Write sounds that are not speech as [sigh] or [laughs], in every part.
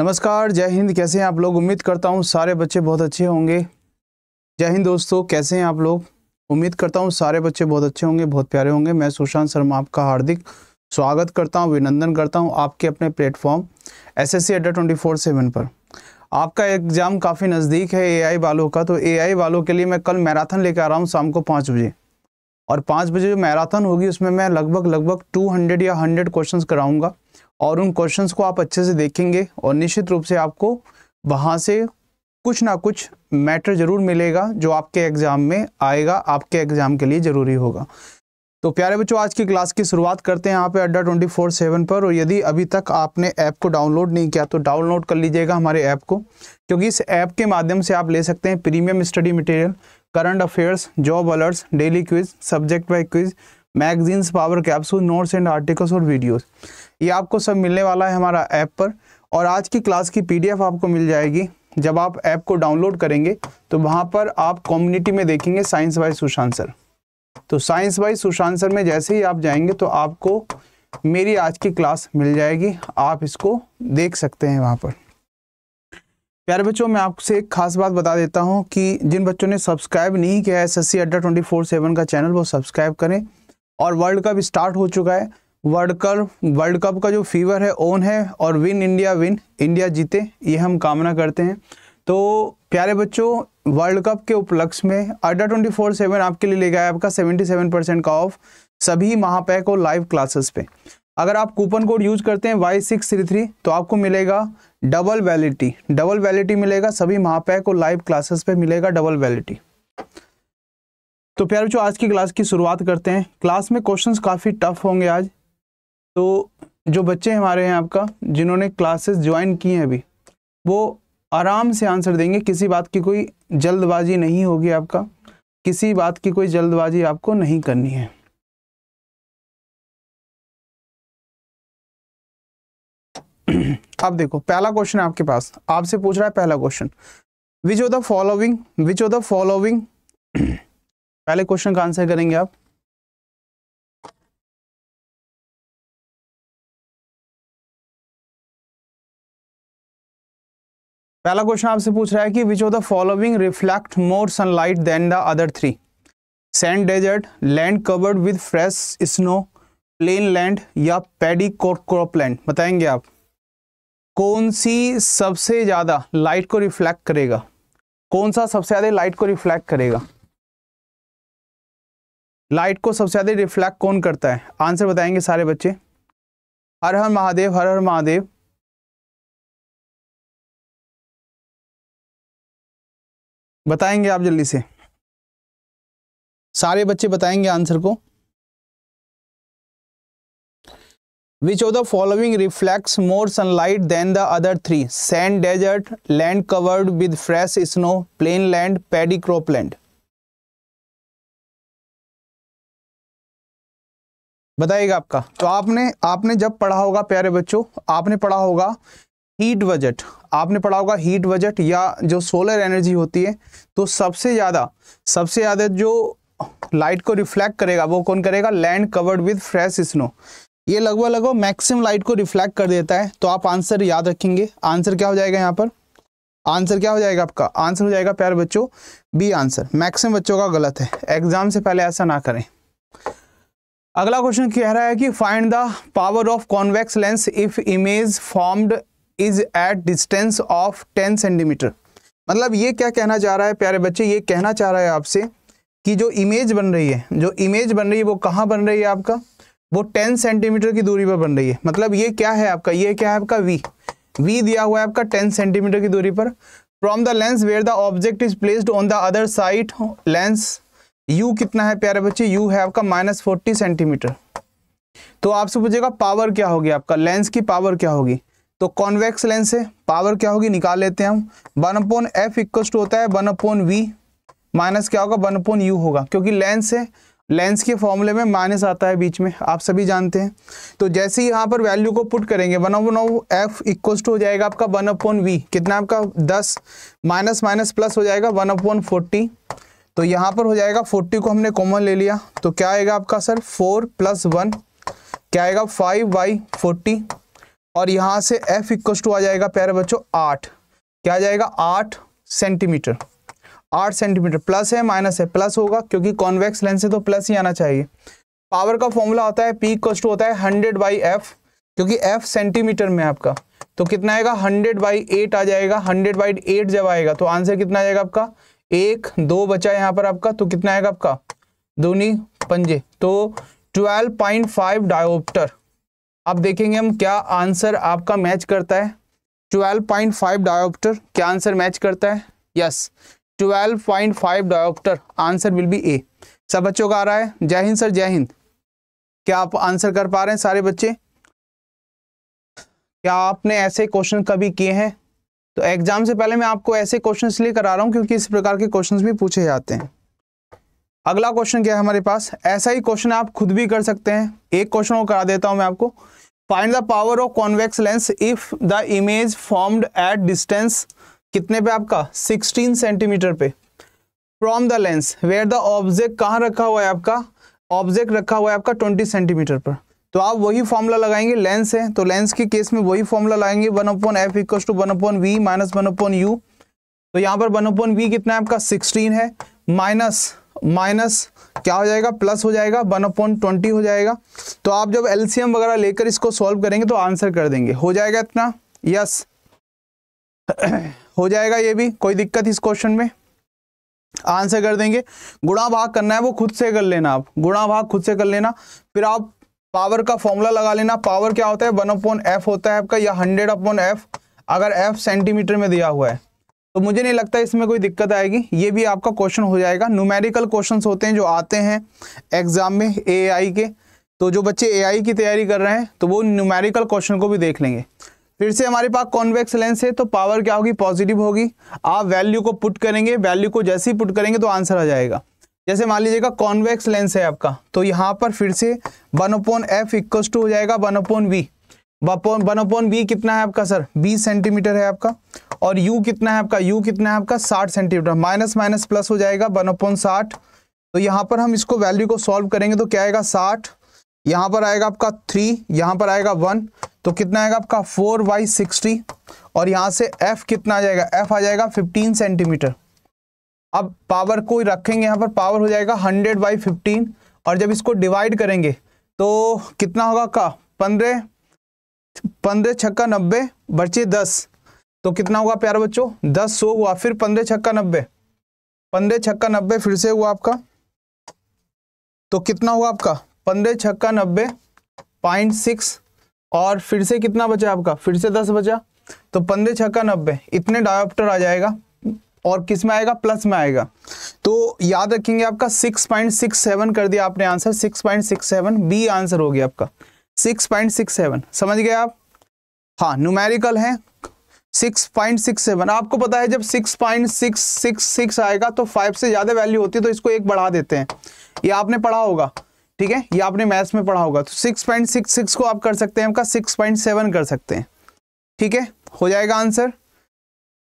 नमस्कार जय हिंद कैसे हैं आप लोग उम्मीद करता हूँ सारे बच्चे बहुत अच्छे होंगे जय हिंद दोस्तों कैसे हैं आप लोग उम्मीद करता हूँ सारे बच्चे बहुत अच्छे होंगे बहुत प्यारे होंगे मैं सुशांत शर्मा आपका हार्दिक स्वागत करता हूँ अभिनंदन करता हूँ आपके अपने platform S S C Adda twenty four seven पर आपका एग्ज़ाम काफ़ी नज़दीक है ए वालों का तो ए वालों के लिए मैं कल मैराथन लेकर आ रहा हूँ शाम को पाँच बजे और पाँच बजे जो मैराथन होगी उसमें मैं लगभग लगभग टू हंड्रेड या हंड्रेड क्वेश्चन कराऊँगा और उन क्वेश्चंस को आप अच्छे से देखेंगे और निश्चित रूप से आपको वहाँ से कुछ ना कुछ मैटर ज़रूर मिलेगा जो आपके एग्ज़ाम में आएगा आपके एग्ज़ाम के लिए ज़रूरी होगा तो प्यारे बच्चों आज की क्लास की शुरुआत करते हैं यहाँ पे अड्डा ट्वेंटी फोर सेवन पर और यदि अभी तक आपने ऐप को डाउनलोड नहीं किया तो डाउनलोड कर लीजिएगा हमारे ऐप को क्योंकि इस ऐप के माध्यम से आप ले सकते हैं premium study material current affairs job alerts daily quiz subject by quiz magazines power capsule notes and articles और वीडियोज़ ये आपको सब मिलने वाला है हमारा ऐप पर और आज की क्लास की पीडीएफ आपको मिल जाएगी जब आप ऐप को डाउनलोड करेंगे तो वहाँ पर आप कम्युनिटी में देखेंगे साइंस बाई सुशांत सर तो साइंस बाई सुशांत सर में जैसे ही आप जाएंगे तो आपको मेरी आज की क्लास मिल जाएगी आप इसको देख सकते हैं वहाँ पर प्यारे बच्चों मैं आपसे एक खास बात बता देता हूँ कि जिन बच्चों ने सब्सक्राइब नहीं किया है S S C Adda twenty four seven का चैनल वो सब्सक्राइब करें और वर्ल्ड कप स्टार्ट हो चुका है वर्ल्ड कप वर्ल्ड कप का जो फीवर है ऑन है और विन इंडिया विन इंडिया जीते ये हम कामना करते हैं तो प्यारे बच्चों वर्ल्ड कप के उपलक्ष्य में अड्डा ट्वेंटी फोर सेवन आपके लिए ले गया है आपका सेवेंटी सेवन परसेंट का ऑफ सभी महापैक और लाइव क्लासेस पे अगर आप कूपन कोड यूज करते हैं वाई सिक्स थ्री थ्री तो आपको मिलेगा डबल वैलिटी डबल वैलिटी मिलेगा सभी महापैक और लाइव क्लासेस पे मिलेगा डबल वैलिटी तो प्यारे बच्चों आज की क्लास की शुरुआत करते हैं क्लास में क्वेश्चन काफ़ी टफ होंगे आज तो जो बच्चे हमारे हैं आपका जिन्होंने क्लासेस ज्वाइन किए हैं अभी वो आराम से आंसर देंगे किसी बात की कोई जल्दबाजी नहीं होगी आपका किसी बात की कोई जल्दबाजी आपको नहीं करनी है अब देखो पहला क्वेश्चन है आपके पास आपसे पूछ रहा है पहला question which of the following which of the following पहले क्वेश्चन का आंसर करेंगे आप पहला क्वेश्चन आपसे पूछ रहा है कि which of the following reflect more sunlight than the other three sand desert land covered with fresh snow plain land या पेडी क्रॉप लैंड बताएंगे आप कौन सी सबसे ज़्यादा लाइट को रिफ्लेक्ट करेगा कौन सा सबसे ज़्यादा लाइट को रिफ्लेक्ट करेगा लाइट को सबसे ज़्यादा रिफ्लेक्ट कौन करता है आंसर बताएंगे सारे बच्चे हर हर महादेव हर हर महादेव बताएंगे आप जल्दी से सारे बच्चे बताएंगे आंसर को which of the following reflect more sunlight than the other three sand desert land covered with fresh snow plain land paddy crop land बताइएगा आपका तो आपने आपने जब पढ़ा होगा प्यारे बच्चों आपने पढ़ा होगा हीट बजट आपने पढ़ा होगा हीट बजट या जो सोलर एनर्जी होती है तो सबसे ज़्यादा सबसे ज़्यादा जो लाइट को रिफ्लेक्ट करेगा वो कौन करेगा land covered with fresh snow ये लगभग लगभग मैक्सिमम लाइट को रिफ्लेक्ट कर देता है तो आप आंसर याद रखेंगे आंसर क्या हो जाएगा यहाँ पर आंसर क्या हो जाएगा आपका आंसर हो जाएगा प्यार बच्चों बी आंसर मैक्सिमम बच्चों का गलत है एग्जाम से पहले ऐसा ना करें अगला क्वेश्चन कह रहा है कि find the power of convex lens if image formed is at distance of ten centimetre मतलब ये क्या कहना चाह रहा है प्यारे बच्चे ये कहना चाह रहा है आपसे कि जो इमेज बन रही है जो इमेज बन रही है वो कहाँ बन रही है आपका वो टेन सेंटीमीटर की दूरी पर बन रही है मतलब ये क्या है आपका ये क्या है आपका वी वी दिया हुआ है आपका टेन सेंटीमीटर की दूरी पर from the lens where the object is placed on the other side lens u कितना है प्यारे बच्चे यू है आपका माइनस फोर्टी सेंटीमीटर तो आपसे पूछेगा पावर क्या होगी आपका लेंस की पावर क्या होगी तो कॉन्वेक्स लेंस से पावर क्या होगी निकाल लेते हैं हम one upon f equal to होता है वन अपोन वी माइनस क्या होगा वन अपोन यू होगा क्योंकि लेंस है लेंस के फॉर्मूले में माइनस आता है बीच में आप सभी जानते हैं तो जैसे ही यहाँ पर वैल्यू को पुट करेंगे one upon f equals to हो जाएगा आपका वन अपोन वी कितना आपका दस माइनस माइनस प्लस हो जाएगा वन अपोन फोर्टी तो यहाँ पर हो जाएगा फोर्टी को हमने कॉमन ले लिया तो क्या आएगा आपका सर फोर प्लस वन क्या आएगा फाइव बाई फोर्टी और यहाँ से एफ इक्व टू आ जाएगा प्यारे बच्चों आठ क्या आ जाएगा आठ सेंटीमीटर आठ सेंटीमीटर प्लस है माइनस है प्लस होगा क्योंकि कॉन्वेक्स लेंस से तो प्लस ही आना चाहिए पावर का फॉर्मूला होता है पी इक्व टू होता है हंड्रेड बाई एफ क्योंकि एफ सेंटीमीटर में आपका तो कितना आएगा हंड्रेड बाई एट आ जाएगा हंड्रेड बाई एट जब आएगा तो आंसर कितना आ जाएगा आपका एक दो बचा यहाँ पर आपका तो कितना आएगा आपका दूनी पंजे तो ट्वेल्व पॉइंट फाइव डायोप्टर अब देखेंगे हम क्या आंसर आपका मैच करता है 12.5 डायोप्टर क्या आंसर मैच करता है yes point five dioptre answer will be A सब बच्चों का आ रहा है जय हिंद सर जय हिंद क्या आप आंसर कर पा रहे हैं सारे बच्चे क्या आपने ऐसे क्वेश्चन कभी किए हैं तो एग्जाम से पहले मैं आपको ऐसे क्वेश्चन इसलिए करा रहा हूँ क्योंकि इस प्रकार के क्वेश्चन भी पूछे जाते हैं अगला क्वेश्चन क्या है हमारे पास ऐसा ही क्वेश्चन आप खुद भी कर सकते हैं एक क्वेश्चन को करा देता हूं मैं आपको find the power of convex lens if the image formed at distance कितने पे आपका 16 सेंटीमीटर पे from the lens where the object कहाँ रखा हुआ है आपका ऑब्जेक्ट रखा हुआ है आपका 20 सेंटीमीटर पर तो आप वही फॉर्मूला लगाएंगे लेंस है तो लेंस के केस में वही फॉर्मूला लगाएंगे one upon f equal to one upon v minus one upon u तो यहाँ पर वन अपॉन वी कितना है आपका सिक्सटीन है माइनस माइनस क्या हो जाएगा प्लस हो जाएगा वन अपॉइंट ट्वेंटी हो जाएगा तो आप जब एलसीएम वगैरह लेकर इसको सॉल्व करेंगे तो आंसर कर देंगे हो जाएगा इतना यस [clears throat] हो जाएगा ये भी कोई दिक्कत इस क्वेश्चन में आंसर कर देंगे गुणा भाग करना है वो खुद से कर लेना आप गुणा भाग खुद से कर लेना फिर आप पावर का फॉर्मूला लगा लेना पावर क्या होता है वन अपॉन एफ होता है आपका या हंड्रेड अपॉन एफ अगर एफ सेंटीमीटर में दिया हुआ है तो मुझे नहीं लगता इसमें कोई दिक्कत आएगी ये भी आपका क्वेश्चन हो जाएगा न्यूमेरिकल क्वेश्चन होते हैं जो आते हैं एग्जाम में ए के तो जो बच्चे ए की तैयारी कर रहे हैं तो वो न्यूमेरिकल क्वेश्चन को भी देख लेंगे फिर से हमारे पास कॉन्वेक्स लेंस है तो पावर क्या होगी पॉजिटिव होगी आप वैल्यू को पुट करेंगे वैल्यू को जैसे ही पुट करेंगे तो आंसर आ जाएगा जैसे मान लीजिएगा कॉन्वेक्स लेंस है आपका तो यहाँ पर फिर से one upon f equals to हो जाएगा one upon v one upon v कितना है आपका सर बीस सेंटीमीटर है आपका और यू कितना है आपका यू कितना है आपका साठ सेंटीमीटर माइनस माइनस प्लस हो जाएगा वन अपॉन साठ तो यहाँ पर हम इसको वैल्यू को सॉल्व करेंगे तो क्या आएगा साठ यहाँ पर आएगा आपका थ्री यहाँ पर आएगा वन तो कितना आएगा आपका फोर बाई सिक्सटी और यहाँ से एफ कितना आ जाएगा एफ आ जाएगा फिफ्टीन सेंटीमीटर अब पावर को रखेंगे यहाँ पर पावर हो जाएगा हंड्रेड बाई फिफ्टीन और जब इसको डिवाइड करेंगे तो कितना होगा का पंद्रह पंद्रह छक्का नब्बे बचे दस तो कितना होगा प्यारे बच्चों दस सौ हुआ फिर पंद्रह छक्का नब्बे पंद्रह छक्का नब्बे फिर से हुआ आपका तो कितना हुआ आपका पंद्रह छक्का नब्बे पॉइंट सिक्स और फिर से कितना बचा आपका फिर से दस बचा तो पंद्रह छक्का नब्बे इतने डायोप्टर आ जाएगा और किस में आएगा प्लस में आएगा तो याद रखेंगे आपका सिक्स सिक्स पॉइंट सेवन कर दिया आपने answer six six point seven B answer हो गया आपका सेवन समझ गए आप हाँ न्यूमेरिकल है 6.67 आपको पता है जब 6.666 आएगा तो 5 से ज़्यादा वैल्यू होती है तो इसको एक बढ़ा देते हैं ये आपने पढ़ा होगा ठीक है ये आपने मैथ्स में पढ़ा होगा तो 6.66 को आप कर सकते हैं आपका 6.7 कर सकते हैं ठीक है हो जाएगा आंसर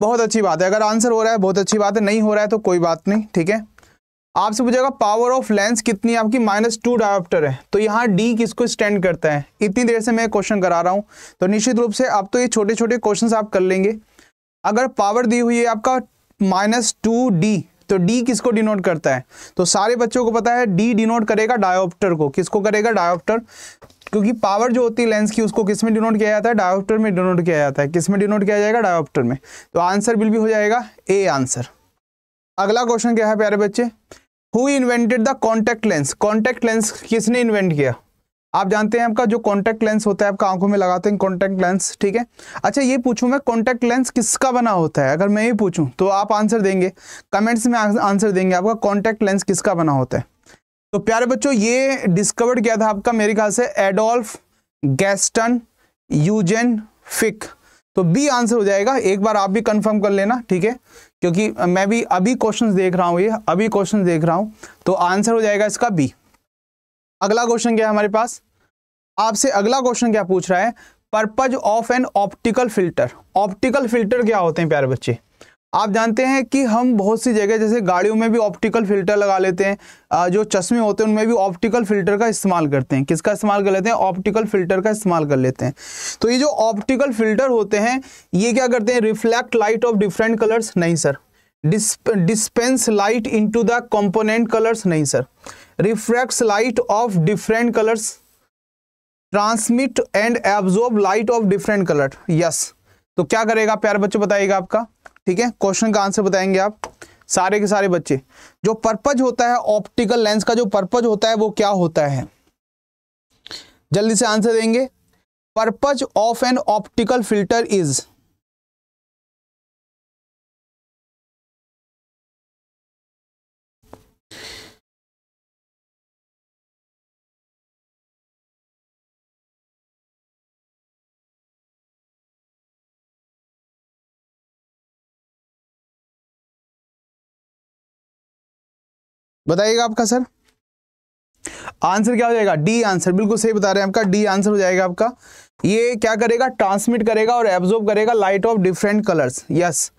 बहुत अच्छी बात है अगर आंसर हो रहा है बहुत अच्छी बात है नहीं हो रहा है तो कोई बात नहीं ठीक है आपसे पूछेगा पावर ऑफ लेंस कितनी आपकी माइनस टू डायोप्टर है तो यहाँ डी किसको स्टैंड करता है इतनी देर से मैं क्वेश्चन करा रहा हूँ तो निश्चित रूप से आप तो ये छोटे छोटे क्वेश्चन आप कर लेंगे अगर पावर दी हुई है आपका माइनस टू डी तो डी किसको डिनोट करता है तो सारे बच्चों को पता है डी डिनोट करेगा डायोप्टर को किसको करेगा डायोप्टर क्योंकि पावर जो होती है लेंस की उसको किसमें डिनोट किया जाता है डायोप्टर में डिनोट किया जाता है किसमें डिनोट किया जाएगा डायोप्टर में तो आंसर बिल भी हो जाएगा ए आंसर अगला क्वेश्चन क्या है प्यारे बच्चे who invented the contact lens contact lens किसने इन्वेंट किया आप जानते हैं आपका जो कॉन्टेक्ट लेंस होता है आपका आंखों में लगाते हैं कॉन्टेक्ट लेंस ठीक है अच्छा ये पूछूं मैं कॉन्टेक्ट लेंस किसका बना होता है अगर मैं ये पूछूं तो आप आंसर देंगे कमेंट्स में आंसर देंगे आपका कॉन्टेक्ट लेंस किसका बना होता है तो प्यारे बच्चों ये डिस्कवर्ड किया था आपका मेरे ख्याल से एडोल्फ गैस्टन यूजेन फिक तो बी आंसर हो जाएगा एक बार आप भी कंफर्म कर लेना ठीक है क्योंकि मैं भी अभी क्वेश्चन देख रहा हूँ ये अभी क्वेश्चन देख रहा हूँ तो आंसर हो जाएगा इसका बी अगला क्वेश्चन क्या है हमारे पास आपसे अगला क्वेश्चन क्या पूछ रहा है purpose of an optical filter optical filter क्या होते हैं प्यारे बच्चे आप जानते हैं कि हम बहुत सी जगह जैसे गाड़ियों में भी ऑप्टिकल फिल्टर लगा लेते हैं जो चश्मे होते हैं उनमें भी ऑप्टिकल फिल्टर का इस्तेमाल करते हैं किसका इस्तेमाल कर लेते हैं ऑप्टिकल फिल्टर का इस्तेमाल कर लेते हैं तो ये जो ऑप्टिकल फिल्टर होते हैं ये क्या करते हैं reflect light of different colours नहीं sir dispense light into the component colours नहीं sir reflect light of different colours transmit and absorb light of different colour yes तो क्या करेगा प्यार बच्चों बताइएगा आपका ठीक है क्वेश्चन का आंसर बताएंगे आप सारे के सारे बच्चे जो पर्पज होता है ऑप्टिकल लेंस का जो पर्पज होता है वो क्या होता है जल्दी से आंसर देंगे purpose of an optical filter is बताइएगा आपका सर आंसर क्या हो जाएगा डी आंसर बिल्कुल सही बता रहे हैं आपका डी आंसर हो जाएगा आपका ये क्या करेगा ट्रांसमिट करेगा और एब्जॉर्ब करेगा light of different colours yes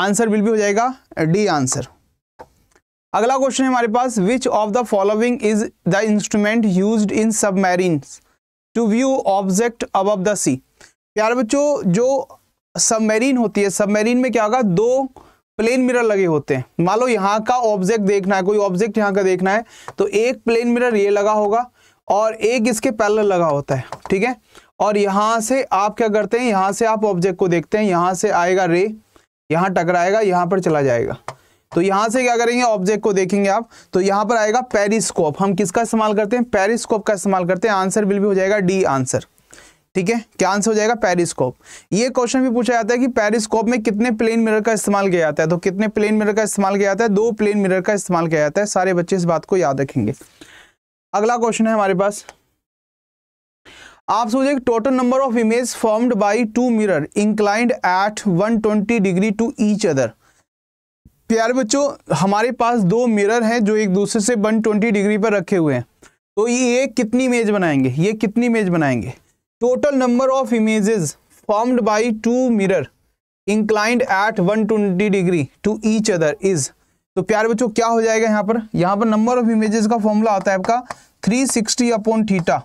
answer will be हो जाएगा डी आंसर अगला क्वेश्चन है हमारे पास which of the following is the instrument use in submarine to view object above the sea प्यारे बच्चों जो सबमेरीन होती है सबमेरीन में क्या होगा दो प्लेन मिरर लगे होते हैं मान लो यहाँ का ऑब्जेक्ट देखना है कोई ऑब्जेक्ट यहाँ का देखना है तो एक प्लेन मिरर ये लगा होगा और एक इसके पैरल लगा होता है ठीक है और यहाँ से आप क्या करते हैं यहाँ से आप ऑब्जेक्ट को देखते हैं यहाँ से आएगा रे यहाँ टकराएगा यहाँ पर चला जाएगा तो यहाँ से क्या करेंगे ऑब्जेक्ट को देखेंगे आप तो यहाँ पर आएगा पेरिस्कोप हम किसका इस्तेमाल करते हैं पेरिस्कोप का इस्तेमाल करते हैं आंसर बिल भी हो जाएगा डी आंसर ठीक है क्या आंसर हो जाएगा पेरिस्कोप ये क्वेश्चन भी पूछा जाता है कि पेरिस्कोप में कितने प्लेन मिरर का इस्तेमाल किया जाता है तो कितने प्लेन मिरर का इस्तेमाल किया जाता है दो प्लेन मिरर का इस्तेमाल किया जाता है सारे बच्चे इस बात को याद रखेंगे अगला क्वेश्चन है हमारे पास आप सोचिए total number of image formed by two mirror inclined at twenty degree to each other प्यारे बच्चों हमारे पास दो मिरर हैं जो एक दूसरे से 120 डिग्री पर रखे हुए हैं तो ये कितनी इमेज बनाएंगे ये कितनी इमेज बनाएंगे total number of images formed by two mirror inclined at 120 degree to each other is तो प्यारे बच्चों क्या हो जाएगा यहाँ पर यहाँ पर नंबर ऑफ इमेजेस का फॉर्मूला आता है आपका 360 sixty upon theta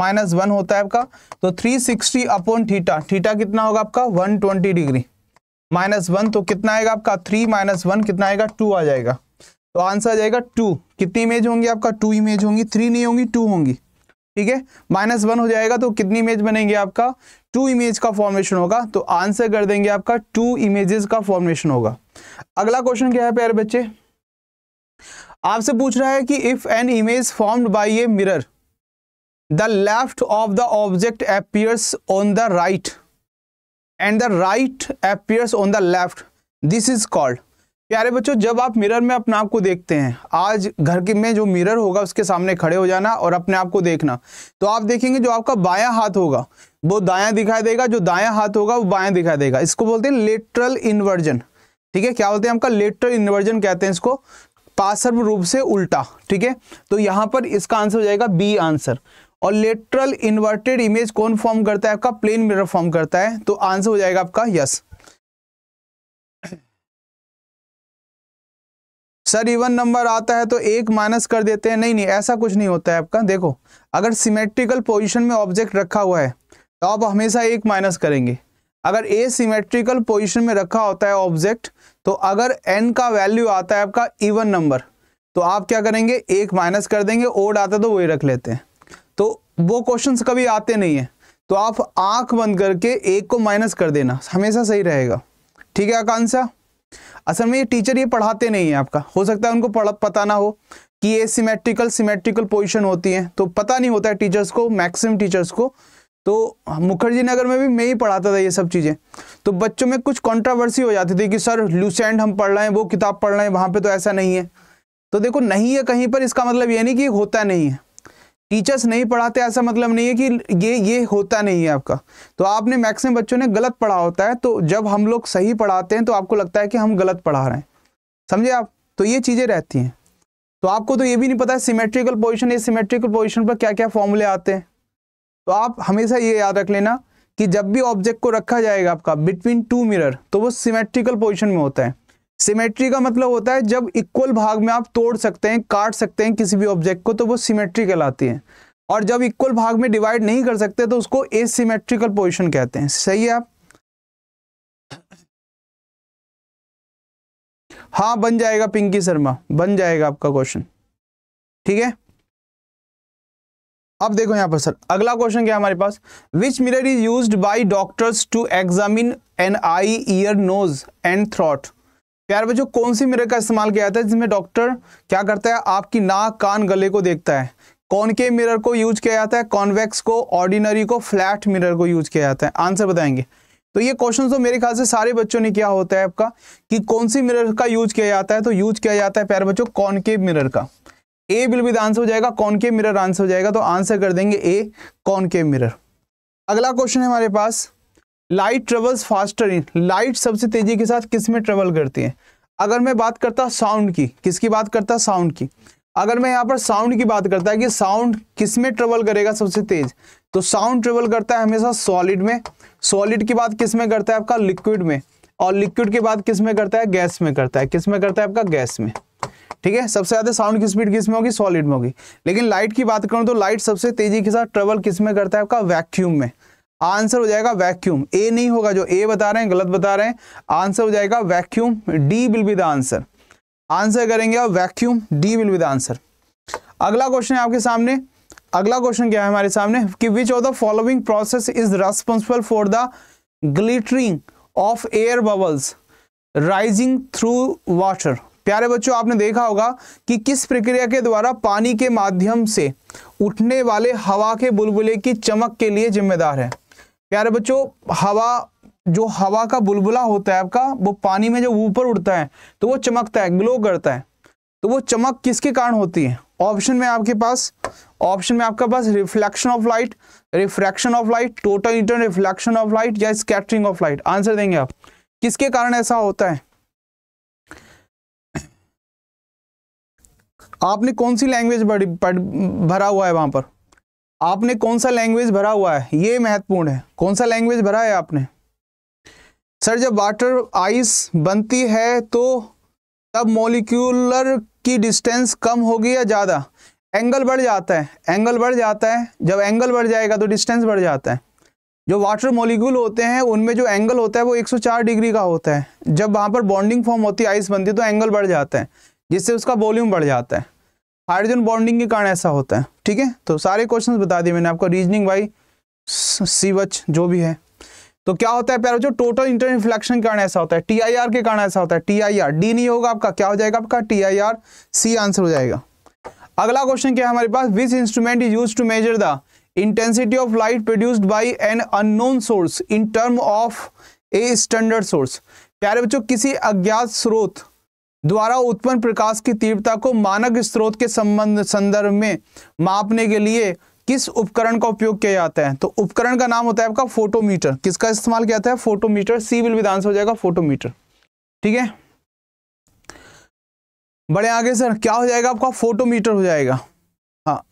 minus one होता है आपका तो 360 सिक्सटी अपॉन थीटा थीटा कितना होगा आपका 120 डिग्री माइनस वन तो कितना आएगा आपका थ्री माइनस वन कितना आएगा टू आ जाएगा तो आंसर आ जाएगा टू कितनी इमेज होंगी आपका टू इमेज होंगी थ्री नहीं होंगी टू होंगी ठीक है माइनस वन हो जाएगा तो कितनी इमेज बनेंगे आपका टू इमेज का फॉर्मेशन होगा तो आंसर कर देंगे आपका टू इमेजेस का फॉर्मेशन होगा अगला क्वेश्चन क्या है प्यारे बच्चे आपसे पूछ रहा है कि if an image formed by a mirror the left of the object appears on the right and the right appears on the left this is called प्यारे बच्चों जब आप मिरर में अपने आप को देखते हैं आज घर के में जो मिरर होगा उसके सामने खड़े हो जाना और अपने आप को देखना तो आप देखेंगे जो आपका बाया हाथ होगा वो दायां दिखाई देगा जो दायां हाथ होगा वो बायां दिखाई देगा इसको बोलते हैं लेटरल इन्वर्जन ठीक है क्या बोलते हैं आपका लेटरल इन्वर्जन कहते हैं इसको पार्श्व रूप से उल्टा ठीक है तो यहाँ पर इसका आंसर हो जाएगा बी आंसर और लेटरल इन्वर्टेड इमेज कौन फॉर्म करता है आपका प्लेन मिरर फॉर्म करता है तो आंसर हो जाएगा आपका यस सर इवन नंबर आता है तो एक माइनस कर देते हैं नहीं नहीं ऐसा कुछ नहीं होता है आपका देखो अगर सिमेट्रिकल पोजिशन में ऑब्जेक्ट रखा हुआ है तो आप हमेशा एक माइनस करेंगे अगर ए सिमेट्रिकल पोजिशन में रखा होता है ऑब्जेक्ट तो अगर एन का वैल्यू आता है आपका इवन नंबर तो आप क्या करेंगे एक माइनस कर देंगे ओड आता तो वही रख लेते हैं तो वो क्वेश्चंस कभी आते नहीं है तो आप आंख बंद करके एक को माइनस कर देना हमेशा सही रहेगा ठीक है आकांक्षा असल में ये टीचर ये पढ़ाते नहीं है आपका हो सकता है उनको पढ़ पता ना हो कि ये सिमेट्रिकल सिमेट्रिकल पोजिशन होती है तो पता नहीं होता है टीचर्स को मैक्सिमम टीचर्स को तो मुखर्जी नगर में भी मैं ही पढ़ाता था ये सब चीज़ें तो बच्चों में कुछ कंट्रोवर्सी हो जाती थी कि सर लूसेंट हम पढ़ रहे हैं वो किताब पढ़ रहे हैं वहाँ पे तो ऐसा नहीं है तो देखो नहीं है कहीं पर इसका मतलब ये नहीं कि होता नहीं है टीचर्स नहीं पढ़ाते ऐसा मतलब नहीं है कि ये ये होता नहीं है आपका तो आपने मैक्सिमम बच्चों ने गलत पढ़ा होता है तो जब हम लोग सही पढ़ाते हैं तो आपको लगता है कि हम गलत पढ़ा रहे हैं समझे आप तो ये चीज़ें रहती हैं तो आपको तो ये भी नहीं पता है सिमेट्रिकल पोजिशन या सिमेट्रिकल पोजिशन पर क्या क्या फॉर्मूले आते हैं तो आप हमेशा ये याद रख लेना कि जब भी ऑब्जेक्ट को रखा जाएगा आपका बिटवीन टू मिरर तो वो सिमेट्रिकल पोजिशन में होता है सिमेट्री का मतलब होता है जब इक्वल भाग में आप तोड़ सकते हैं काट सकते हैं किसी भी ऑब्जेक्ट को तो वो सिमेट्री कहलाती है और जब इक्वल भाग में डिवाइड नहीं कर सकते तो उसको ए सिमेट्रिकल पोजिशन कहते हैं सही है आप हाँ बन जाएगा पिंकी शर्मा बन जाएगा आपका क्वेश्चन ठीक है अब देखो यहां पर सर अगला क्वेश्चन क्या हमारे पास which mirror is use by doctors to examine an eye ear nose and throat प्यार बच्चों कौन सी मिरर का इस्तेमाल किया जाता है जिसमें डॉक्टर क्या करता है आपकी नाक कान गले को देखता है कौन के मिरर को यूज किया जाता है कॉन्वेक्स को ऑर्डिनरी को फ्लैट मिरर को यूज किया जाता है आंसर बताएंगे तो ये क्वेश्चन तो मेरे ख्याल से सारे बच्चों ने क्या होता है आपका कि कौन सी मिरर का यूज किया जाता है तो यूज किया जाता है प्यारे बच्चों कौन के मिरर का ए बिल विद आंसर हो जाएगा कौन के मिरर आंसर हो जाएगा तो आंसर कर देंगे ए कौन के मिरर अगला क्वेश्चन है हमारे पास light travels faster in light सबसे तेजी के साथ किस में ट्रेवल करती है अगर मैं बात करता साउंड की किसकी बात करता साउंड की अगर मैं यहाँ पर साउंड की बात करता है कि साउंड किस में ट्रेवल करेगा सबसे तेज तो साउंड ट्रेवल करता है हमेशा सॉलिड में सॉलिड की बात किस में करता है आपका लिक्विड में और लिक्विड की बात किस में करता है गैस में करता है किस में करता है आपका गैस में ठीक है सबसे ज्यादा साउंड की स्पीड किस में होगी सॉलिड में होगी लेकिन लाइट की बात करूं तो लाइट सबसे तेजी के साथ ट्रेवल किस में करता है आपका वैक्यूम में आंसर हो जाएगा वैक्यूम ए नहीं होगा जो ए बता रहे हैं गलत बता रहे हैं आंसर हो जाएगा vacuum D will be the answer answer करेंगे आप vacuum D will be the answer अगला क्वेश्चन है आपके सामने अगला क्वेश्चन क्या है हमारे सामने कि which of the following process is responsible for the glittering of air bubbles rising through water प्यारे बच्चों आपने देखा होगा कि किस प्रक्रिया के द्वारा पानी के माध्यम से उठने वाले हवा के बुलबुले की चमक के लिए जिम्मेदार है प्यारे बच्चों हवा जो हवा का बुलबुला होता है आपका वो पानी में जब ऊपर उड़ता है तो वो चमकता है ग्लो करता है तो वो चमक किसके कारण होती है ऑप्शन में आपके पास ऑप्शन में आपके पास reflection of light refraction of light total inter reflection of light या स्कैटरिंग ऑफ लाइट आंसर देंगे आप किसके कारण ऐसा होता है आपने कौन सी लैंग्वेज भरा हुआ है वहां पर आपने कौन सा लैंग्वेज भरा हुआ है ये महत्वपूर्ण है कौन सा लैंग्वेज भरा है आपने सर जब वाटर आइस बनती है तो तब मोलिकुलर की डिस्टेंस कम होगी या ज़्यादा एंगल बढ़ जाता है एंगल बढ़ जाता है जब एंगल बढ़ जाएगा तो डिस्टेंस बढ़ जाता है जो वाटर मोलिक्यूल होते हैं उनमें जो एंगल होता है वो 104 डिग्री का होता है जब वहाँ पर बॉन्डिंग फॉर्म होती है आइस बनती है तो एंगल बढ़ जाता है जिससे उसका वॉल्यूम बढ़ जाता है हाइड्रोजन बॉन्डिंग के कारण ऐसा होता है ठीक है तो सारे क्वेश्चंस बता दिए मैंने आपको रीजनिंग वाई सीवच जो भी है तो क्या होता है प्यार जो टोटल इंटर इन्फ्लेक्शन के कारण ऐसा होता है टी के कारण ऐसा होता है टी डी नहीं होगा आपका क्या हो जाएगा आपका टी सी आंसर हो जाएगा अगला क्वेश्चन क्या है हमारे पास which instrument is use to measure the intensity of light produced by an unknown source in term of a standard source प्यारे बच्चों किसी अज्ञात स्रोत द्वारा उत्पन्न प्रकाश की तीव्रता को मानक स्रोत के संबंध संदर्भ में मापने के लिए किस उपकरण का उपयोग किया जाता है तो उपकरण का नाम होता है आपका फोटोमीटर किसका इस्तेमाल किया जाता है फोटोमीटर सी विल विधान से हो जाएगा फोटोमीटर ठीक है बड़े आगे सर क्या हो जाएगा आपका फोटोमीटर हो जाएगा हाँ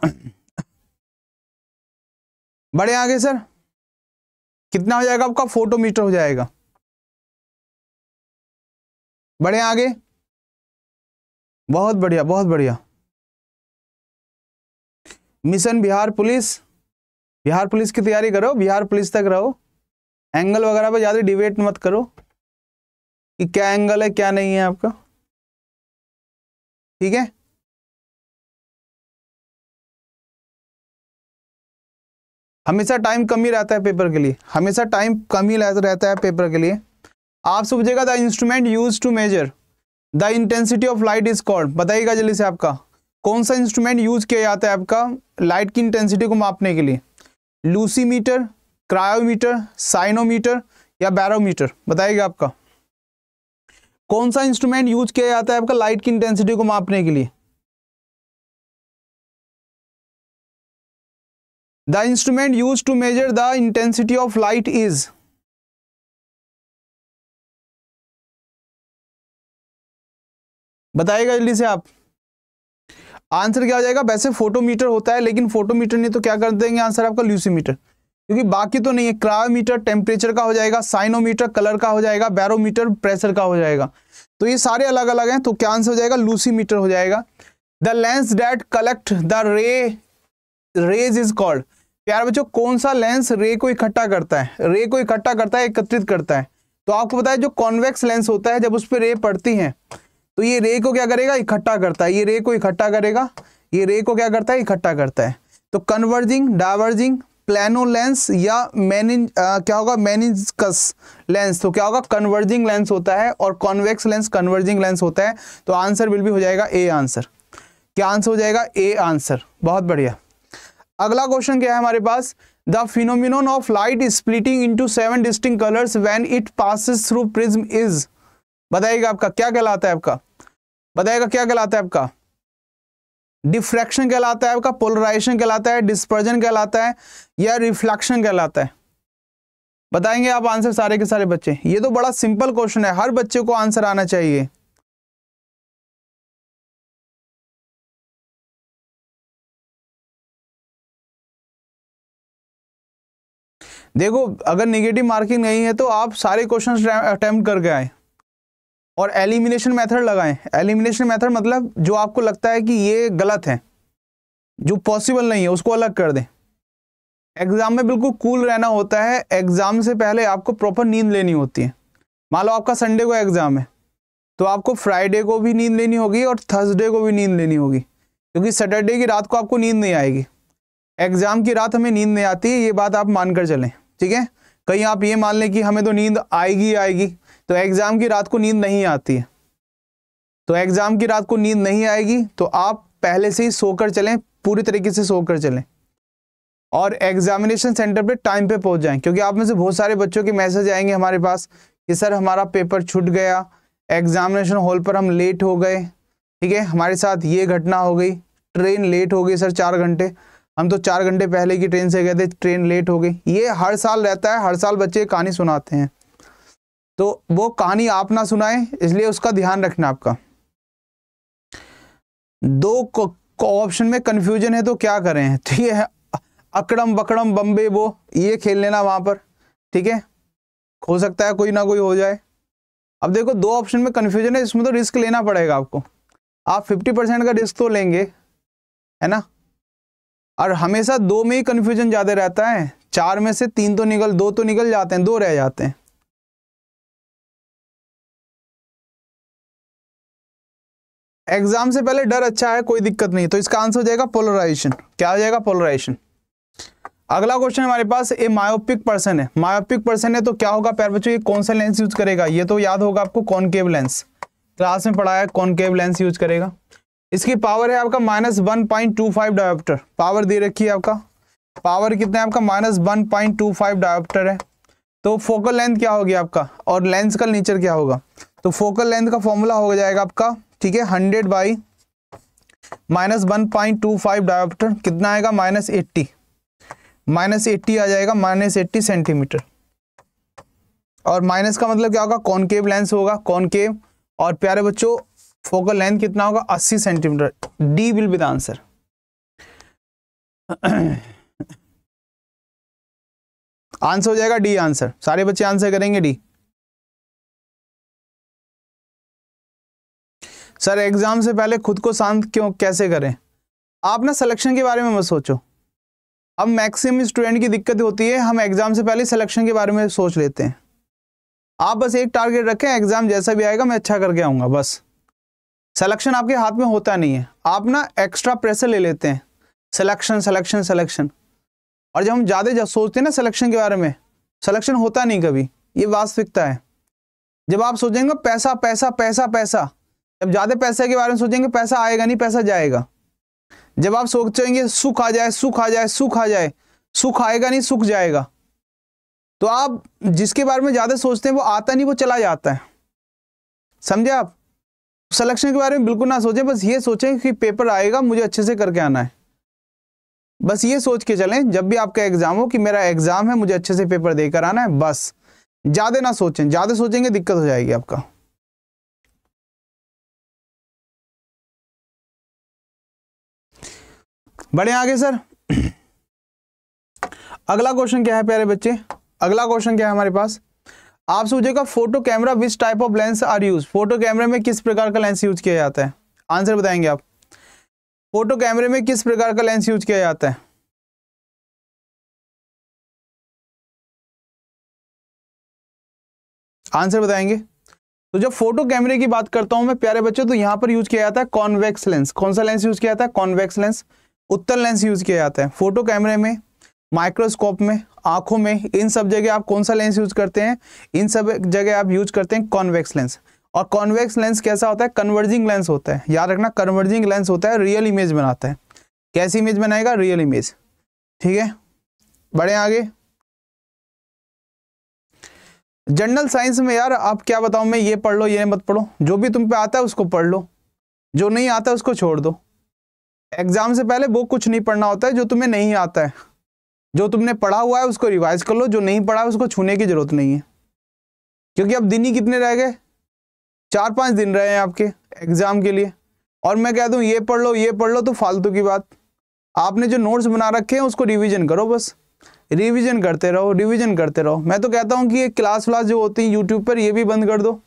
बड़े आगे सर कितना हो जाएगा आपका फोटोमीटर हो जाएगा बड़े आगे बहुत बढ़िया बहुत बढ़िया mission Bihar police Bihar police की तैयारी करो बिहार पुलिस तक रहो एंगल वगैरह पर ज़्यादा डिबेट मत करो कि क्या एंगल है क्या नहीं है आपका ठीक है हमेशा टाइम कम ही रहता है पेपर के लिए हमेशा टाइम कम ही रहता है पेपर के लिए आप सोचेगा the instrument use to measure the intensity of light is called बताइएगा जल्दी से आपका कौन सा इंस्ट्रूमेंट यूज किया जाता है आपका लाइट की इंटेंसिटी को मापने के लिए लूसीमीटर क्रायोमीटर साइनोमीटर या बैरोमीटर बताइएगा आपका कौन सा इंस्ट्रूमेंट यूज किया जाता है आपका लाइट की इंटेंसिटी को मापने के लिए the instrument use to measure the intensity of light is बताइएगा जल्दी से आप आंसर क्या हो जाएगा वैसे फोटोमीटर होता है लेकिन फोटोमीटर नहीं तो क्या कर देंगे आंसर आपका ल्यूसीमीटर क्योंकि बाकी तो नहीं है क्रायोमीटर टेम्परेचर का हो जाएगा साइनोमीटर कलर का हो जाएगा बैरोमीटर प्रेशर का हो जाएगा तो ये सारे अलग अलग हैं तो क्या आंसर हो जाएगा लूसीमीटर हो जाएगा the lens that collect the ray rays is called प्यार बच्चों कौन सा लेंस रे को इकट्ठा करता है रे को इकट्ठा करता है एकत्रित करता है तो आपको बताया जो कॉन्वेक्स लेंस होता है जब उस पर रे पड़ती है तो ये रे को क्या करेगा इकट्ठा करता है ये रे को इकट्ठा करेगा ये रे को क्या करता है इकट्ठा करता है तो कन्वर्जिंग डाइवर्जिंग प्लानो लेंस या मैनिज क्या होगा मैनिजकस लेंस तो क्या होगा कन्वर्जिंग लेंस होता है और कॉन्वेक्स लेंस कन्वर्जिंग लेंस होता है तो आंसर विल भी हो जाएगा ए आंसर क्या आंसर हो जाएगा ए आंसर बहुत बढ़िया अगला क्वेश्चन क्या है हमारे पास the phenomenon of light splitting into seven distinct colours when it passes through prism is बताइएगा आपका क्या कहलाता है आपका बताइएगा क्या कहलाता है आपका डिफ्रैक्शन कहलाता है आपका पोलराइजेशन कहलाता है डिस्पर्जन कहलाता है या रिफ्लेक्शन कहलाता है बताएंगे आप आंसर सारे के सारे बच्चे ये तो बड़ा सिंपल क्वेश्चन है हर बच्चे को आंसर आना चाहिए देखो अगर निगेटिव मार्किंग नहीं है तो आप सारे क्वेश्चन अटैम्प्ट करके आए और एलिमिनेशन मेथड लगाएं एलिमिनेशन मेथड मतलब जो आपको लगता है कि ये गलत है जो पॉसिबल नहीं है उसको अलग कर दें एग्ज़ाम में बिल्कुल कूल रहना होता है एग्ज़ाम से पहले आपको प्रॉपर नींद लेनी होती है मान लो आपका संडे को एग्ज़ाम है तो आपको फ्राइडे को भी नींद लेनी होगी और थर्सडे को भी नींद लेनी होगी क्योंकि सैटरडे की रात को आपको नींद नहीं आएगी एग्ज़ाम की रात हमें नींद नहीं आती ये बात आप मान कर चलें ठीक है कहीं आप ये मान लें कि हमें तो नींद आएगी आएगी तो एग्ज़ाम की रात को नींद नहीं आती है तो एग्ज़ाम की रात को नींद नहीं आएगी तो आप पहले से ही सोकर चलें पूरी तरीके से सोकर चलें और एग्जामिनेशन सेंटर पे टाइम पे पहुंच जाएं क्योंकि आप में से बहुत सारे बच्चों के मैसेज आएंगे हमारे पास कि सर हमारा पेपर छूट गया एग्जामिनेशन हॉल पर हम लेट हो गए ठीक है हमारे साथ ये घटना हो गई ट्रेन लेट हो गई सर चार घंटे हम तो चार घंटे पहले की ट्रेन से गए थे ट्रेन लेट हो गई ये हर साल रहता है हर साल बच्चे कहानी सुनाते हैं तो वो कहानी आप ना सुनाए इसलिए उसका ध्यान रखना आपका दो ऑप्शन में कंफ्यूजन है तो क्या करें ठीक [laughs] तो है अकड़म बकड़म बम्बे वो ये खेल लेना वहां पर ठीक है हो सकता है कोई ना कोई हो जाए अब देखो दो ऑप्शन में कन्फ्यूजन है इसमें तो रिस्क लेना पड़ेगा आपको आप फिफ्टी परसेंट का रिस्क तो लेंगे है ना और हमेशा दो में ही कन्फ्यूजन ज़्यादा रहता है चार में से तीन तो निकल दो तो निकल जाते हैं दो रह जाते हैं एग्जाम से पहले डर अच्छा है कोई दिक्कत नहीं तो इसका आंसर हो जाएगा पोलराइजेशन क्या हो जाएगा पोलराइजेशन अगला क्वेश्चन हमारे पास ए मायोपिक पर्सन है मायोपिक पर्सन है तो क्या होगा पैर बच्चों ये कौन सा लेंस यूज करेगा ये तो याद होगा आपको कॉनकेव लेंस क्लास में पढ़ाया कॉनकेव लेंस यूज करेगा इसकी पावर है आपका minus one point two five dioptre power दे रखी है आपका पावर कितना है आपका minus one point two five dioptre है तो फोकल लेंथ क्या होगी आपका और लेंस का नेचर क्या होगा तो फोकल लेंथ का फॉर्मूला हो जाएगा आपका ठीक है hundred by minus one point two five dioptre कितना आएगा माइनस एट्टी माइनस एट्टी आ जाएगा माइनस एट्टी सेंटीमीटर और माइनस का मतलब क्या होगा कॉनकेव लेंस होगा कॉनकेव और प्यारे बच्चों फोकल लेंथ कितना होगा अस्सी centimetre D will be the answer answer हो जाएगा डी आंसर सारे बच्चे आंसर करेंगे डी सर एग्ज़ाम से पहले खुद को शांत क्यों कैसे करें आप ना सिलेक्शन के बारे में मत सोचो अब मैक्सिमम स्टूडेंट की दिक्कत होती है हम एग्ज़ाम से पहले सिलेक्शन के बारे में सोच लेते हैं आप बस एक टारगेट रखें एग्ज़ाम जैसा भी आएगा मैं अच्छा करके आऊँगा बस सिलेक्शन आपके हाथ में होता नहीं है आप ना एक्स्ट्रा प्रेशर ले लेते हैं सिलेक्शन सिलेक्शन सिलेक्शन और जब हम ज़्यादा सोचते हैं ना सिलेक्शन के बारे में सिलेक्शन होता नहीं कभी ये वास्तविकता है जब आप सोचेंगे पैसा पैसा पैसा पैसा जब ज़्यादा पैसे के बारे में सोचेंगे पैसा आएगा नहीं पैसा जाएगा जब आप सोचेंगे सुख आ जाए सुख आ जाए सुख आ जाए सुख आएगा नहीं सुख जाएगा तो आप जिसके बारे में ज़्यादा सोचते हैं वो आता नहीं वो चला जाता है समझे आप सिलेक्शन के बारे में बिल्कुल ना सोचें बस ये सोचें कि पेपर आएगा मुझे अच्छे से करके आना है बस ये सोच के चलें जब भी आपका एग्ज़ाम हो कि मेरा एग्ज़ाम है मुझे अच्छे से पेपर देकर आना है बस ज़्यादा ना सोचें ज़्यादा सोचेंगे दिक्कत हो जाएगी आपका बढ़े आगे सर अगला क्वेश्चन क्या है प्यारे बच्चे अगला क्वेश्चन क्या है हमारे पास आपसे पूछेगा photo camera which type of lens are use photo कैमरे में किस प्रकार का लेंस यूज किया जाता है आंसर बताएंगे आप फोटो कैमरे में किस प्रकार का लेंस यूज किया जाता है आंसर बताएंगे तो जब फोटो कैमरे की बात करता हूं मैं प्यारे बच्चों तो यहां पर यूज किया जाता है कॉन्वेक्स लेंस कौन सा लेंस यूज किया जाता है कॉन्वेक्स लेंस उत्तर लेंस यूज किया जाता है फोटो कैमरे में माइक्रोस्कोप में आंखों में इन सब जगह आप कौन सा लेंस यूज करते हैं इन सब जगह आप यूज करते हैं कॉन्वेक्स लेंस और कॉन्वेक्स लेंस कैसा होता है कन्वर्जिंग लेंस होता है याद रखना कन्वर्जिंग लेंस होता है रियल इमेज बनाता है कैसी इमेज बनाएगा रियल इमेज ठीक है बढ़े आगे जनरल साइंस में यार आप क्या बताओ मैं ये पढ़ लो ये मत पढ़ो जो भी तुम पे आता है उसको पढ़ लो जो नहीं आता उसको छोड़ दो एग्जाम से पहले वो कुछ नहीं पढ़ना होता है जो तुम्हें नहीं आता है जो तुमने पढ़ा हुआ है उसको रिवाइज कर लो जो नहीं पढ़ा है उसको छूने की जरूरत नहीं है क्योंकि अब दिन ही कितने रह गए चार पाँच दिन रहे हैं आपके एग्जाम के लिए और मैं कह दूं ये पढ़ लो ये पढ़ लो तो फालतू की बात आपने जो नोट्स बना रखे हैं उसको रिविजन करो बस रिवीजन करते रहो रिवीजन करते रहो मैं तो कहता हूँ कि ये क्लास व्लास जो होती है यूट्यूब पर ये भी बंद कर दो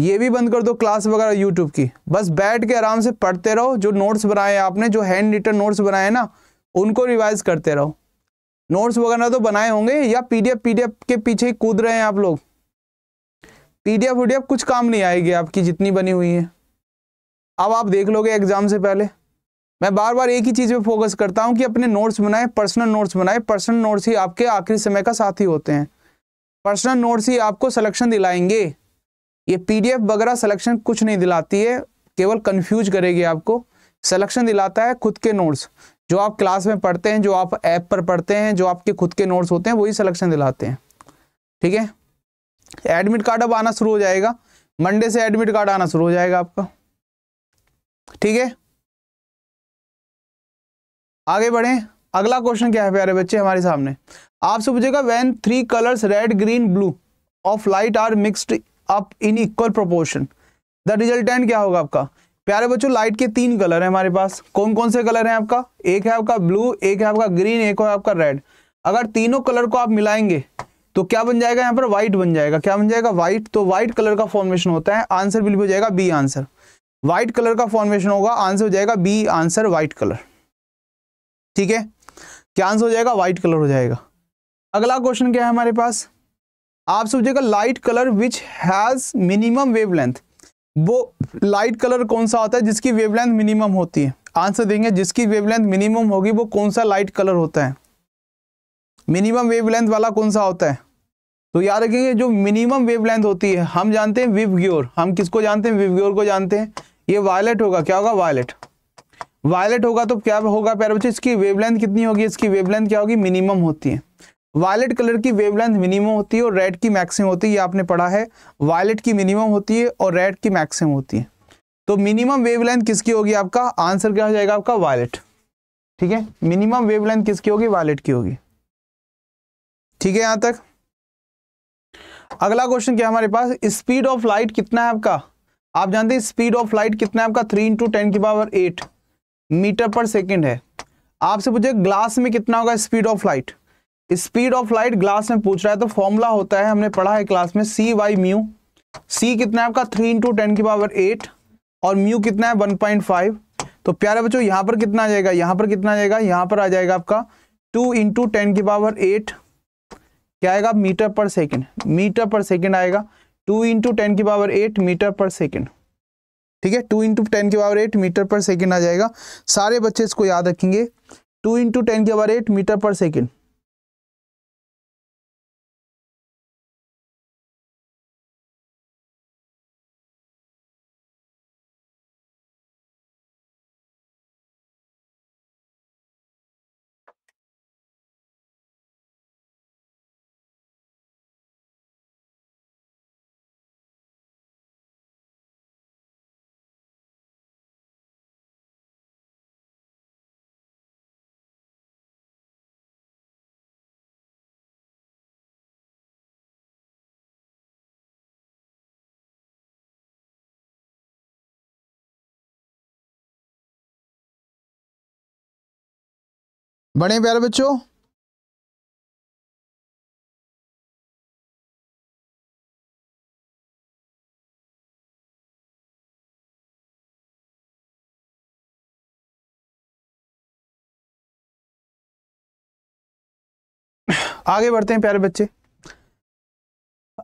ये भी बंद कर दो क्लास वगैरह यूट्यूब की बस बैठ के आराम से पढ़ते रहो जो नोट्स बनाए आपने जो हैंड रिटर्न नोट्स बनाए ना उनको रिवाइज करते रहो नोट्स वगैरह तो बनाए होंगे या पीडीएफ पीडीएफ के पीछे ही कूद रहे हैं आप लोग पीडीएफ वीडीएफ कुछ काम नहीं आएगी आपकी जितनी बनी हुई है अब आप देख लोगे एग्जाम से पहले मैं बार बार एक ही चीज़ पे फोकस करता हूँ कि अपने नोट्स बनाए पर्सनल नोट्स बनाए पर्सनल नोट्स ही आपके आखिरी समय का साथी होते हैं पर्सनल नोट्स ही आपको सिलेक्शन दिलाएंगे ये पीडीएफ वगैरह सिलेक्शन कुछ नहीं दिलाती है केवल कंफ्यूज करेगी आपको सिलेक्शन दिलाता है खुद के नोट्स जो आप क्लास में पढ़ते हैं जो आप ऐप पर पढ़ते हैं जो आपके खुद के नोट्स होते हैं वही सिलेक्शन दिलाते हैं ठीक है एडमिट कार्ड अब आना शुरू हो जाएगा मंडे से एडमिट कार्ड आना शुरू हो जाएगा आपका ठीक है आगे बढ़े अगला क्वेश्चन क्या है प्यारे बच्चे हमारे सामने आपसे पूछेगा when three colours red green blue of light are mixed up in equal proportion the resultant क्या होगा आपका प्यारे बच्चों लाइट के तीन कलर है हमारे पास कौन कौन से कलर है आपका एक है आपका ब्लू एक है आपका ग्रीन एक है आपका रेड अगर तीनों कलर को आप मिलाएंगे तो क्या बन जाएगा यहाँ पर व्हाइट बन जाएगा क्या बन जाएगा व्हाइट तो व्हाइट कलर का फॉर्मेशन होता है आंसर बिल्कुल हो जाएगा बी आंसर व्हाइट कलर का फॉर्मेशन होगा आंसर हो जाएगा बी आंसर व्हाइट कलर ठीक है क्या आंसर हो जाएगा व्हाइट कलर हो जाएगा अगला क्वेश्चन क्या है हमारे पास आप सोचिएगा light colour which has minimum wavelength वो लाइट कलर कौन सा होता है जिसकी वेवलेंथ मिनिमम होती है आंसर देंगे जिसकी वेवलेंथ मिनिमम होगी वो कौन सा लाइट कलर होता है मिनिमम वेवलेंथ वाला कौन सा होता है तो याद रखेंगे जो मिनिमम वेवलेंथ होती है हम जानते हैं विवग्योर हम किसको जानते हैं विवग्योर को जानते हैं ये वायलेट होगा क्या होगा वायलेट वायलेट होगा तो क्या होगा प्यारे बच्चे इसकी वेवलेंथ कितनी होगी इसकी वेवलेंथ क्या होगी मिनिमम होती है वायलेट कलर की वेवलेंथ मिनिमम होती है और रेड की मैक्सिमम होती है ये आपने पढ़ा है वायलेट की मिनिमम होती है और रेड की मैक्सिमम होती है तो मिनिमम वेवलेंथ किसकी होगी आपका आंसर क्या हो जाएगा आपका वायलेट ठीक है मिनिमम वेवलेंथ किसकी होगी वायलेट की होगी ठीक है यहां तक अगला क्वेश्चन क्या हमारे पास स्पीड ऑफ लाइट कितना है आपका आप जानते हैं स्पीड ऑफ लाइट कितना है आपका थ्री इंटू टेन की पावर एट मीटर पर सेकेंड है आपसे पूछे ग्लास में कितना होगा speed of light speed of light glass में पूछ रहा है तो फॉर्मूला होता है हमने पढ़ा है क्लास में सी वाई म्यू सी कितना है आपका थ्री इंटू टेन की पावर एट और म्यू कितना है वन पॉइंट फाइव तो प्यारे बच्चों यहां पर कितना आ जाएगा यहां पर कितना आ जाएगा यहां पर आ जाएगा आपका टू इंटू टेन की पावर एट क्या आएगा मीटर पर सेकेंड मीटर पर सेकेंड आएगा टू इंटू टेन की पावर एट मीटर पर सेकेंड ठीक है टू इंटू टेन की पावर एट मीटर पर सेकेंड आ जाएगा सारे बच्चे इसको याद रखेंगे टू इंटू टेन की पावर एट मीटर पर सेकेंड बड़े प्यारे बच्चों आगे बढ़ते हैं प्यारे बच्चे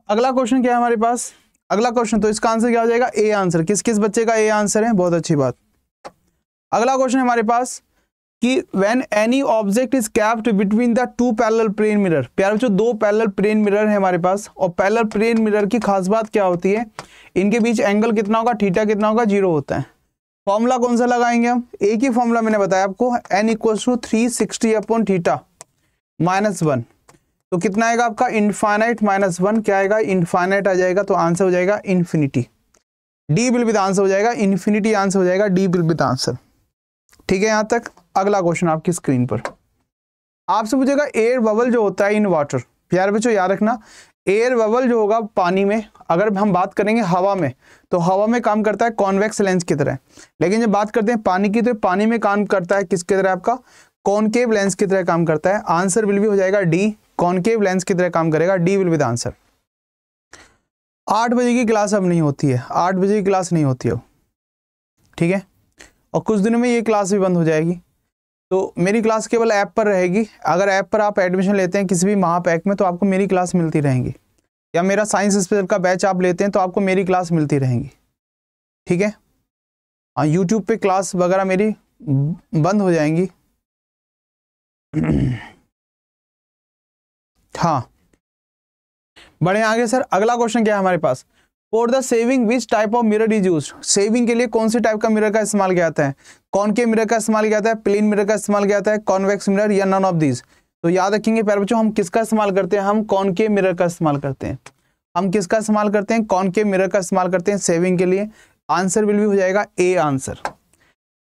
अगला क्वेश्चन क्या है हमारे पास अगला क्वेश्चन तो इसका आंसर क्या हो जाएगा ए आंसर किस किस बच्चे का ए आंसर है बहुत अच्छी बात अगला क्वेश्चन हमारे पास कि when any object is kept between the two parallel plane mirror प्यार बच्चों दो पैरल प्लेन मिरर है हमारे पास और पैरल प्लेन मिरर की खास बात क्या होती है इनके बीच एंगल कितना होगा थीटा कितना होगा जीरो होता है फॉर्मूला कौन सा लगाएंगे हम एक ही फॉर्मूला मैंने बताया आपको n equal to three sixty upon theta minus one तो कितना आएगा आपका इनफाइनाइट माइनस वन क्या आएगा इनफाइनाइट आ जाएगा तो आंसर हो जाएगा infinity D will with answer हो जाएगा इन्फिनिटी आंसर हो जाएगा डी बिल विद आंसर ठीक है यहाँ तक अगला क्वेश्चन आपकी स्क्रीन पर आपसे पूछेगा एयर बबल जो होता है इन वाटर प्यार बच्चों याद रखना एयर बबल जो होगा पानी में अगर हम बात करेंगे हवा में तो हवा में काम करता है कॉन्वेक्स लेंस की तरह लेकिन जब बात करते हैं पानी की तो पानी में काम करता है किसके तरह आपका कॉनकेव लेंस की तरह काम करता है आंसर विल भी हो जाएगा डी कॉनकेव लेंस की तरह काम करेगा डी विल विद आंसर आठ बजे की क्लास अब नहीं होती है आठ बजे की क्लास नहीं होती है ठीक है और कुछ दिनों में ये क्लास भी बंद हो जाएगी तो मेरी क्लास केवल ऐप पर रहेगी अगर ऐप पर आप एडमिशन लेते हैं किसी भी महापैक में तो आपको मेरी क्लास मिलती रहेंगी या मेरा साइंस स्पेशल का बैच आप लेते हैं तो आपको मेरी क्लास मिलती रहेंगी ठीक है हाँ यूट्यूब पे क्लास वगैरह मेरी बंद हो जाएंगी [clears throat] हाँ बढ़े आगे सर अगला क्वेश्चन क्या है हमारे पास for the shaving which type of mirror is use shaving के लिए कौन से टाइप का मिरर का इस्तेमाल किया जाता है कौन के मिरर का इस्तेमाल किया जाता है प्लेन मिरर का इस्तेमाल किया जाता है कॉन्वेक्स मिरर या नन ऑफ दीज तो याद रखेंगे प्यारे बच्चों हम किसका इस्तेमाल करते हैं हम कौन के मिरर का इस्तेमाल करते हैं हम किसका इस्तेमाल करते हैं कौन के मिरर का इस्तेमाल करते हैं सेविंग के लिए आंसर विल भी हो जाएगा ए आंसर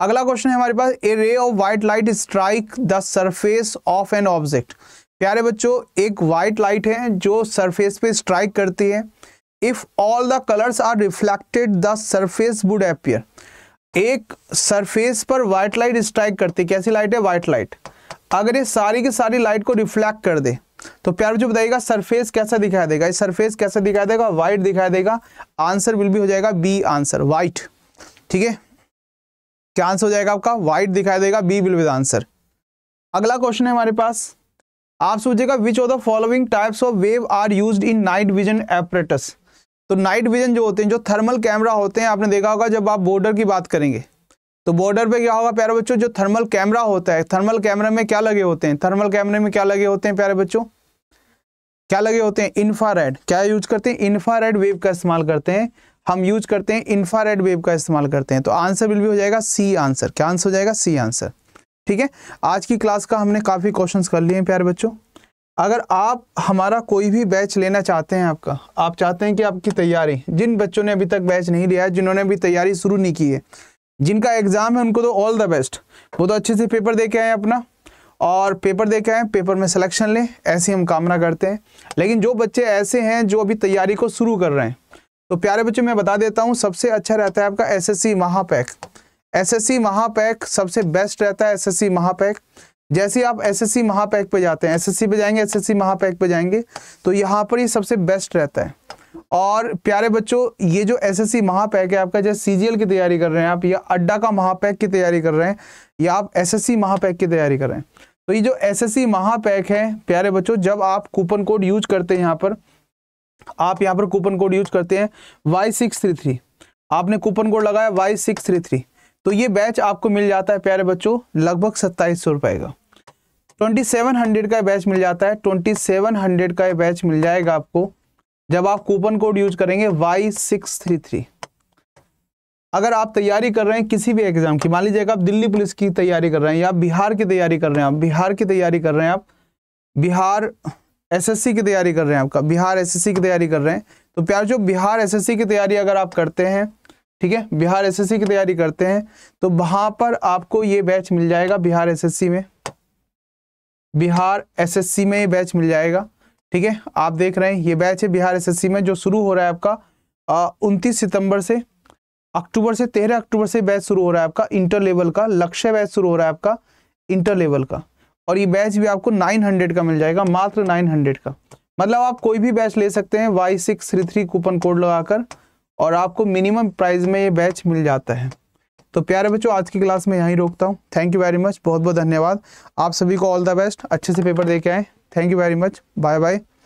अगला क्वेश्चन है हमारे पास a ray of white light strike the surface of an object प्यारे बच्चों एक व्हाइट लाइट है जो सरफेस पे स्ट्राइक करती है if all the colours are reflected the surface would appear एक सरफेस पर व्हाइट लाइट स्ट्राइक करती कैसी लाइट है व्हाइट लाइट अगर ये सारी की सारी लाइट को रिफ्लेक्ट कर दे तो प्यार जो बताइएगा सरफेस कैसा दिखाई देगा इस सरफेस कैसा दिखाई देगा व्हाइट दिखाई देगा आंसर विल भी हो जाएगा बी आंसर व्हाइट ठीक है क्या आंसर हो जाएगा आपका व्हाइट दिखाई देगा बी विल विद आंसर अगला क्वेश्चन है हमारे पास आप सोचिएगा which of the following types of wave are use in night vision apparatus तो नाइट विजन जो होते हैं जो थर्मल कैमरा होते हैं आपने देखा होगा जब आप बॉर्डर की बात करेंगे तो बॉर्डर पे क्या होगा प्यारे बच्चों जो थर्मल कैमरा होता है थर्मल कैमरे में क्या लगे होते हैं थर्मल कैमरे में क्या लगे होते हैं प्यारे बच्चों क्या लगे होते हैं इंफ्रारेड क्या यूज करते हैं इंफ्रारेड वेव का इस्तेमाल करते हैं हम यूज करते हैं इंफ्रारेड वेव का इस्तेमाल करते हैं तो आंसर बिल भी हो जाएगा सी आंसर क्या आंसर हो जाएगा सी आंसर ठीक है आज की क्लास का हमने काफ़ी क्वेश्चन कर लिए हैं प्यारे बच्चों अगर आप हमारा कोई भी बैच लेना चाहते हैं आपका आप चाहते हैं कि आपकी तैयारी जिन बच्चों ने अभी तक बैच नहीं लिया है जिन्होंने अभी तैयारी शुरू नहीं की है जिनका एग्ज़ाम है उनको तो ऑल द बेस्ट वो तो अच्छे से पेपर दे के आए अपना और पेपर दे के आए पेपर में सिलेक्शन लें ऐसी हम कामना करते हैं लेकिन जो बच्चे ऐसे हैं जो अभी तैयारी को शुरू कर रहे हैं तो प्यारे बच्चों मैं बता देता हूँ सबसे अच्छा रहता है आपका सी महापैक सी महापैक सबसे बेस्ट रहता है सी महापैक जैसे आप एसएससी महापैक पे जाते हैं एसएससी पे जाएंगे एसएससी महापैक पे जाएंगे तो यहाँ पर ये सबसे बेस्ट रहता है और प्यारे बच्चों ये जो एसएससी महापैक है आपका जैसे सीजीएल की तैयारी कर रहे हैं आप या अड्डा का महापैक की तैयारी कर रहे हैं या आप एसएससी महापैक की तैयारी कर रहे हैं तो ये जो एसएससी महापैक है प्यारे बच्चों जब आप कूपन कोड यूज करते हैं यहाँ पर आप यहाँ पर कूपन कोड यूज करते हैं वाई सिक्स थ्री थ्री आपने कूपन कोड लगाया वाई सिक्स थ्री थ्री तो ये बैच आपको मिल जाता है प्यारे बच्चों लगभग सत्ताईस सौ रुपए का ट्वेंटी सेवन हंड्रेड का बैच मिल जाता है ट्वेंटी सेवन हंड्रेड का बैच मिल जाएगा आपको जब आप कूपन कोड यूज करेंगे वाई सिक्स थ्री थ्री अगर आप तैयारी कर रहे हैं किसी भी एग्जाम की मान लीजिएगा आप दिल्ली पुलिस की तैयारी कर रहे हैं या बिहार की तैयारी कर रहे हैं आप बिहार की तैयारी कर रहे हैं आप बिहार एसएससी की तैयारी कर रहे हैं आपका बिहार एसएससी की तैयारी कर रहे हैं तो प्यार जो बिहार एसएससी की तैयारी अगर आप करते हैं ठीक है बिहार एसएससी की तैयारी करते हैं तो वहां पर आपको ये बैच मिल जाएगा बिहार एसएससी में बिहार एसएससी में ये बैच मिल जाएगा ठीक है आप देख रहे हैं ये बैच है बिहार एसएससी में जो शुरू हो रहा है आपका उनतीस सितंबर से अक्टूबर से तेरह अक्टूबर से बैच शुरू हो रहा है आपका इंटर लेवल का लक्ष्य बैच शुरू हो रहा है आपका इंटर लेवल का और ये बैच भी आपको नाइन हंड्रेड का मिल जाएगा मात्र नाइन हंड्रेड का मतलब आप कोई भी बैच ले सकते हैं Y six three three coupon code लगाकर और आपको मिनिमम प्राइस में ये बैच मिल जाता है तो प्यारे बच्चों आज की क्लास में यहीं रोकता हूँ थैंक यू वेरी मच बहुत बहुत धन्यवाद आप सभी को ऑल द बेस्ट अच्छे से पेपर दे के आए thank you very much bye bye